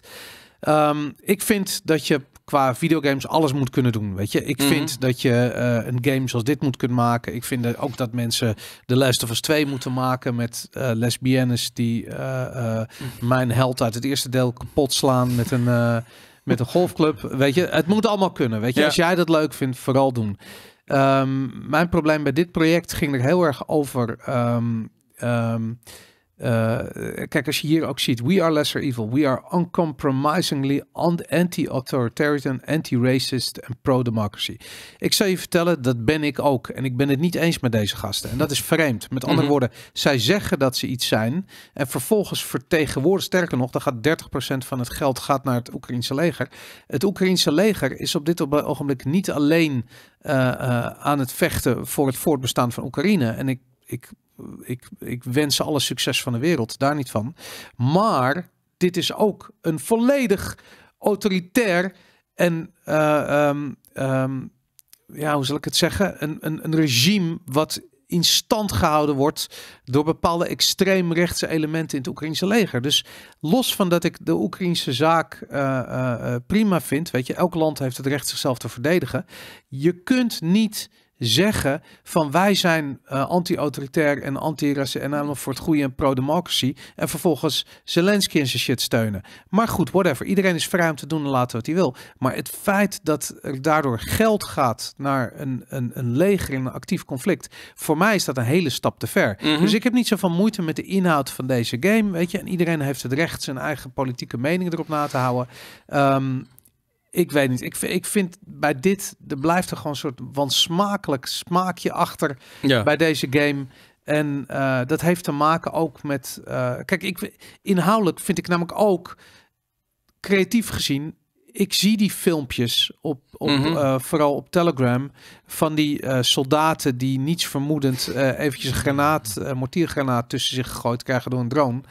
Speaker 2: Ehm, ik vind dat je qua videogames alles moet kunnen doen. Weet je, ik vind mhm. dat je eh, een game zoals dit moet kunnen maken. Ik vind ook dat mensen de Last of Us 2 moeten maken met uh, lesbiennes die eh, mhm. mijn held uit het eerste deel kapot slaan met een, met een golfclub. Weet je, het moet allemaal kunnen. Weet je, als jij dat leuk vindt, vooral doen. Ehm, mijn probleem bij dit project ging er heel erg over. Ehm, ehm, eh, kijk, als je hier ook ziet, we are lesser evil. We are uncompromisingly anti-authoritarian, anti-racist en pro-democracy. Ik zou je vertellen, dat ben ik ook. En ik ben het niet eens met deze gasten. En dat is vreemd. Met andere mhm. woorden, zij zeggen dat ze iets zijn. En vervolgens vertegenwoordigen, sterker nog, dan gaat 30% van het geld gaat naar het Oekraïnse leger. Het Oekraïnse leger is op dit ogenblik niet alleen eh, eh, aan het vechten voor het voortbestaan van Oekraïne. En ik ik ik, ik wens alle succes van de wereld, daar niet van. Maar dit is ook een volledig autoritair en eh, ehm, ehm, ja, hoe zal ik het zeggen? Een, een, een regime wat in stand gehouden wordt door bepaalde extreemrechtse elementen in het Oekraïnse leger. Dus los van dat ik de Oekraïnse zaak eh, eh, prima vind, weet je, elk land heeft het recht zichzelf te verdedigen. Je kunt niet zeggen van wij zijn eh, anti-autoritair en anti-racisme en allemaal voor het goede en pro democratie en vervolgens Zelensky en zijn shit steunen. Maar goed, whatever. Iedereen is vrij om te doen en laten wat hij wil. Maar het feit dat er daardoor geld gaat naar een, een, een leger in een actief conflict, voor mij is dat een hele stap te ver. Mhm. Dus ik heb niet zoveel moeite met de inhoud van deze game, weet je. En iedereen heeft het recht zijn eigen politieke mening erop na te houden. Ehm, ik weet niet. Ik, ik vind bij dit, er blijft er gewoon een soort wansmakelijk smaakje achter bij deze game. En eh, dat heeft te maken ook met. Eh, kijk, ik, inhoudelijk vind ik namelijk ook creatief gezien. Ik zie die filmpjes op, op mhm. eh, vooral op Telegram van die soldaten die niets vermoedend eventjes een granaat, mortiergranaat tussen zich gegooid krijgen door een drone.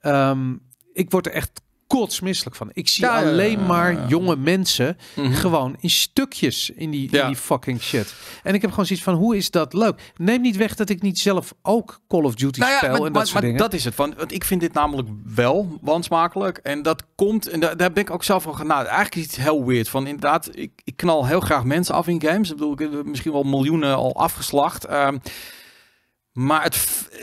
Speaker 2: Ehm, ik word er echt kotsmisselijk van. Ik zie alleen maar jonge mensen mhm. gewoon in stukjes in die, in die fucking shit. En ik heb gewoon zoiets van, hoe is dat leuk? Neem niet weg dat ik niet zelf ook Call of Duty nou speel en dat maar, soort maar dingen. dat is het. Van, want ik vind dit namelijk wel wansmakelijk. En
Speaker 1: dat komt, en daar, ben ik ook zelf van nou, Eigenlijk is iets heel weird. Van inderdaad, ik, ik knal heel graag mensen af in games. Ik bedoel, ik heb misschien wel miljoenen al afgeslacht. Ehm, maar het,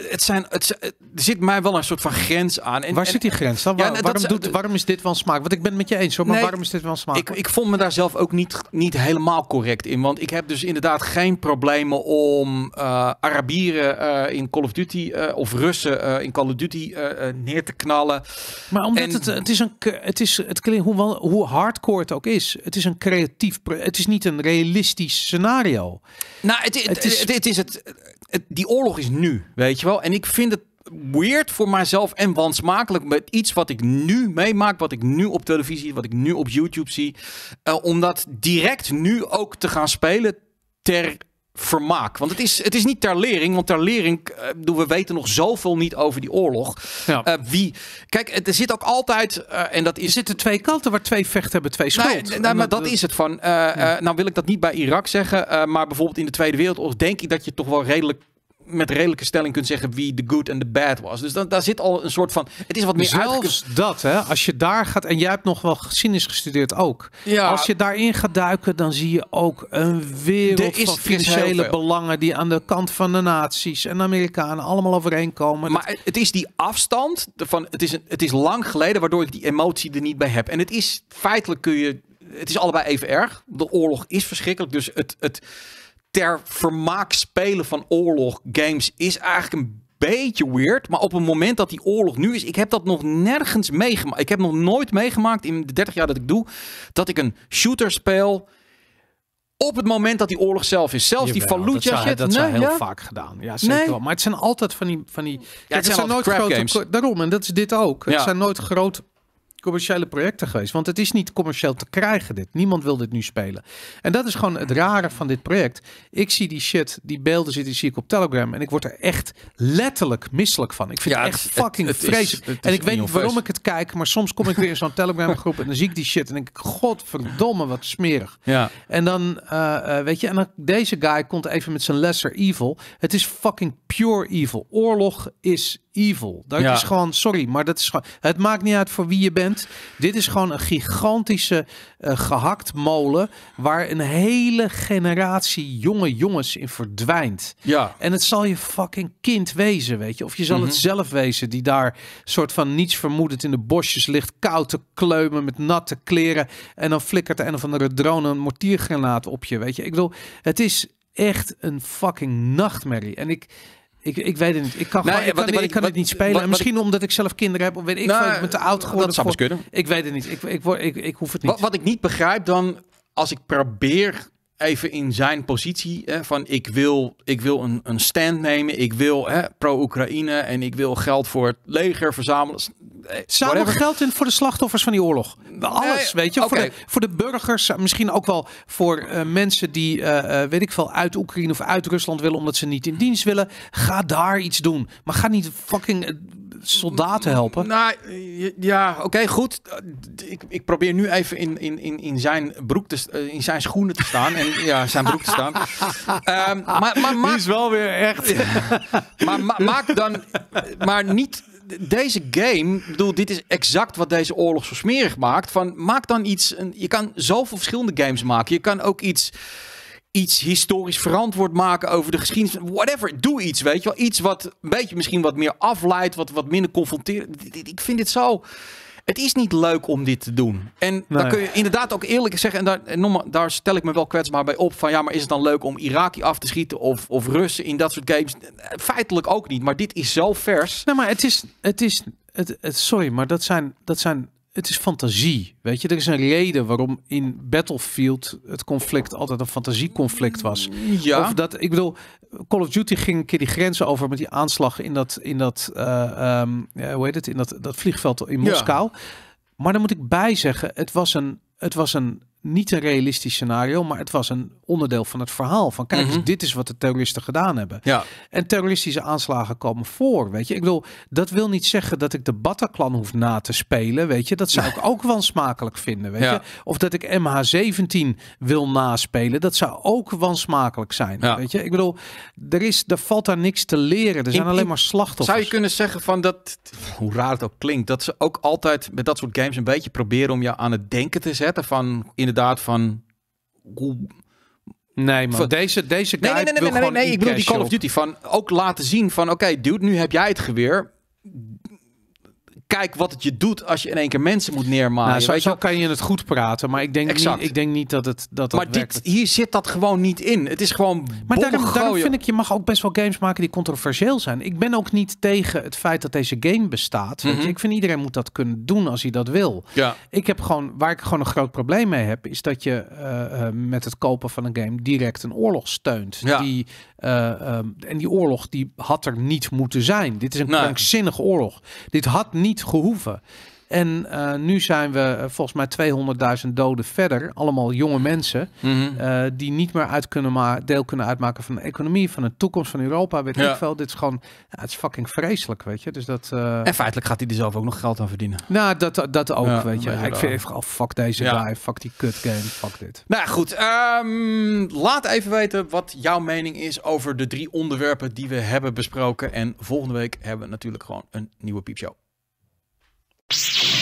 Speaker 2: het zijn, het, zit mij wel een soort van grens aan. En, Waar zit die grens dan? Waar, nou, waarom, doet, waarom is dit wel smaak? Want ik ben het met je eens hoor, maar waarom is dit wel smaak?
Speaker 1: Ik, ik, vond me daar zelf ook niet, niet helemaal correct in. Want ik heb dus inderdaad geen problemen om eh, Arabieren eh, in Call of Duty eh, of Russen in Call of Duty neer te knallen. Maar omdat het, het is
Speaker 2: een, het is, het, hoe, hoe hardcore het ook is, het is een creatief, het is niet een realistisch scenario. Nou, het, het, is het die oorlog is nu,
Speaker 1: weet je wel. En ik vind het weird voor mijzelf en wansmakelijk met iets wat ik nu meemaak, wat ik nu op televisie, wat ik nu op YouTube zie. Eh, om dat direct nu ook te gaan spelen ter vermaak. Want het is, het is niet ter lering, want ter lering, uh, we weten nog zoveel niet over die oorlog. Ja. Eh, wie, kijk, er zit ook altijd, eh,
Speaker 2: en dat is... Er zitten twee kanten waar twee vechten hebben, twee schuld. Nee, maar dat, is het
Speaker 1: van, nou wil ik dat niet bij Irak zeggen, maar bijvoorbeeld in de Tweede Wereldoorlog denk ik dat je toch wel redelijk met redelijke stelling kunt
Speaker 2: zeggen wie de good en de bad was. Dus dan, daar zit al een soort van. Het is wat meer Zelfs dat, hè? Als je daar gaat. En jij hebt nog wel geschiedenis gestudeerd ook. Ja. Als je daarin gaat duiken, dan zie je ook een wereld is, van financiële belangen. die aan de kant van de naties en de Amerikanen allemaal overeenkomen. Maar
Speaker 1: het is die afstand. Van, het, is een, het is lang geleden waardoor ik die emotie er niet bij heb. En het is feitelijk kun je. Het is allebei even erg. De oorlog is verschrikkelijk. Dus het. het ter vermaak spelen van oorlog games is eigenlijk een beetje weird. Maar op het moment dat die oorlog nu is, ik heb dat nog nergens meegemaakt. Ik heb nog nooit meegemaakt in de 30 jaar dat ik doe, dat ik een shooter speel op het moment dat die oorlog zelf is. Zelfs die Fallujah dat shit. Dat nee, heel vaak
Speaker 2: gedaan. Ja, zeker wel. Maar het zijn altijd van die... Van die ja, het, zijn, nooit grote, games. Daarom, en dat is dit ook. Het zijn nooit grote commerciële projecten geweest. Want het is niet commercieel te krijgen dit. Niemand wil dit nu spelen. En dat is gewoon het rare van dit project. Ik zie die shit, die beelden zitten, zie ik op Telegram. En ik word er echt letterlijk misselijk van. Ik vind het echt fucking vreselijk. en ik weet niet waarom ik het kijk. Maar soms kom ik weer in zo'n Telegram groep en dan zie ik die shit. En denk ik, godverdomme, wat smerig. Ja. En dan, eh, eh, weet je, en dan deze guy komt even met zijn lesser evil. Het is fucking pure evil. Oorlog is evil. Dat is gewoon, sorry, maar dat is gewoon, het maakt niet uit voor wie je bent. Dit is gewoon een gigantische uh, eh, gehaktmolen waar een hele generatie jonge jongens in verdwijnt. Ja. En het zal je fucking kind wezen, weet je. Of je zal het mhm. zelf wezen die daar soort van niets vermoedend in de bosjes ligt, koud te kleumen met natte kleren. En dan flikkert de een of andere drone een mortiergranaat op je, weet je. Ik bedoel, het is echt een fucking nachtmerrie. En ik ik, ik weet het niet. Ik kan, gewoon, ik kan, het niet spelen. misschien omdat ik zelf kinderen heb. Of weet ik nou, ik ben te oud geworden. Dat zou kunnen. Ik
Speaker 1: weet het niet. Ik, ik, ik, ik hoef het niet. wat ik niet begrijp dan, als ik probeer even in zijn positie hè, van ik wil, ik wil een, een stand nemen, ik wil pro-Oekraïne en ik wil geld voor het leger verzamelen. Samen eh, geld
Speaker 2: in voor de slachtoffers van die oorlog. Alles, weet je. Voor, de, voor de burgers, misschien ook wel voor eh, mensen die, uh, weet ik veel, uit Oekraïne of uit Rusland willen omdat ze niet in dienst willen. Ga daar iets doen. Maar ga niet fucking soldaten helpen? Nou, ja, oké, goed.
Speaker 1: Ik, ik, probeer nu even in, in, in, zijn broek te, eh, in zijn schoenen te staan. En ja, zijn broek te staan. um, <laughs> maar, maar, maar, is wel weer echt... maar maak dan... Maar niet deze game, bedoel, dit is exact wat deze oorlog zo smerig maakt. Van, maak dan iets. Een, je kan zoveel verschillende games maken. Je kan ook iets iets historisch verantwoord maken over de geschiedenis. Whatever, doe iets, weet je wel. Iets wat een beetje misschien wat meer afleidt, wat, wat minder confronterend. Ik vind dit zo... Het is niet leuk om dit te doen. En dan kun je inderdaad ook eerlijk zeggen, en daar, en daar stel ik me wel kwetsbaar bij op, van ja, maar is het dan leuk om Iraki af te schieten of, of Russen in dat soort games? Feitelijk ook niet, maar dit is zo vers.
Speaker 2: Nee, maar het is, het is, het, het, sorry, maar dat zijn, dat zijn het is fantasie. Weet je, er is een reden waarom in Battlefield het conflict altijd een fantasieconflict was. Ja. Of dat, ik bedoel, Call of Duty ging een keer die grenzen over met die aanslag in dat, in dat, eh, ehm, ja, hoe heet het, in dat, dat vliegveld in Moskou. Ja. Maar dan moet ik bij zeggen, het was een, het was een niet een realistisch scenario, maar het was een onderdeel van het verhaal. Van kijk, mm dit is wat de terroristen gedaan hebben. Ja. En terroristische aanslagen komen voor, weet je. Ik bedoel, dat wil niet zeggen dat ik de Bataclan hoef na te spelen, weet je. Dat zou ik ook wel smakelijk vinden, weet je. Of dat ik MH17 wil naspelen, dat zou ook wansmakelijk zijn, weet je. Ik bedoel, er, is, er valt daar niks te leren. Er zijn alleen maar slachtoffers. Zou je kunnen zeggen van dat, hoe raar het ook klinkt, dat ze ook altijd met dat soort games
Speaker 1: een beetje proberen om je aan het denken te zetten van... In inderdaad van... Nee, man. deze, deze guy nee, nee, nee, nee, nee, nee, nee, nee, nee, Ik bedoel die Call of Duty van ook laten zien van... Oké, okay, dude, nu heb jij het geweer kijk wat het je doet als je in één keer mensen moet
Speaker 2: neermaken. Nou, zo, kan je het goed praten, maar ik denk, niet, ik denk niet dat het dat, dat Maar dit, hier zit dat gewoon niet in. Het is gewoon Maar daarom, daarom, vind ik, je mag ook best wel games maken die controversieel zijn. Ik ben ook niet tegen het feit dat deze game bestaat. Mm Ik vind iedereen moet dat kunnen doen als hij dat wil. Ik heb gewoon, waar ik gewoon een groot probleem mee heb, is dat je eh, eh, met het kopen van een game direct een oorlog steunt. Die eh, ehm, en die oorlog die had er niet moeten zijn. Dit is een krankzinnige oorlog. Dit had niet gehoeven. En eh, nu zijn we eh, volgens mij 200.000 doden verder. Allemaal jonge mensen mhm. eh, die niet meer uit kunnen deel kunnen uitmaken van de economie, van de toekomst van Europa. Weet ja. ik veel. Dit is gewoon, ja, het is fucking vreselijk, weet je. Dus dat, En feitelijk gaat hij er zelf ook nog geld aan verdienen. Nou, dat, dat ook, weet je. Ik vind al fuck deze guy, fuck die kut game, fuck dit.
Speaker 1: Nou goed, ehm, laat even weten wat jouw mening is over de drie onderwerpen die we hebben besproken. En volgende week hebben we natuurlijk gewoon een nieuwe piepshow. Psst.